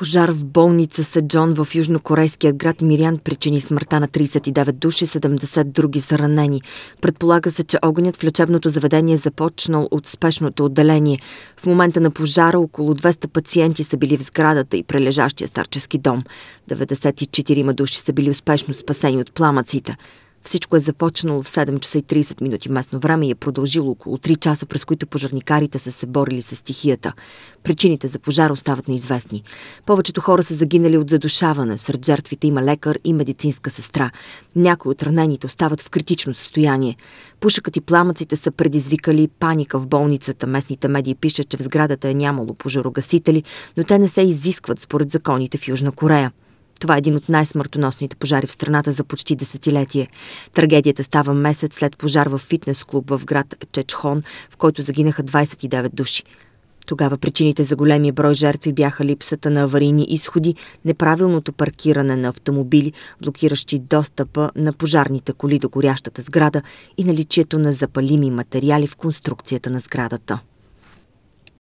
Пожар в болница Седжон в южнокорейският град Мирян причини смъртта на 39 души, 70 други са ранени. Предполага се, че огънят в лечебното заведение е започнал от спешното отделение. В момента на пожара около 200 пациенти са били в сградата и прилежащия старчески дом. 94 души са били успешно спасени от пламъците. Всичко е започнало в 7 часа и 30 минути местно време и е продължило около 3 часа, през които пожарникарите са се борили с стихията. Причините за пожара остават неизвестни. Повечето хора са загинали от задушаване. Сред жертвите има лекар и медицинска сестра. Някои от ранените остават в критично състояние. Пушъкът и пламъците са предизвикали паника в болницата. Местните медии пишат, че в сградата е нямало пожарогасители, но те не се изискват според законите в Южна Корея. Това е един от най-смъртоносните пожари в страната за почти десетилетие. Трагедията става месец след пожар в фитнес-клуб в град Чечхон, в който загинаха 29 души. Тогава причините за големия брой жертви бяха липсата на аварийни изходи, неправилното паркиране на автомобили, блокиращи достъпа на пожарните коли до горящата сграда и наличието на запалими материали в конструкцията на сградата.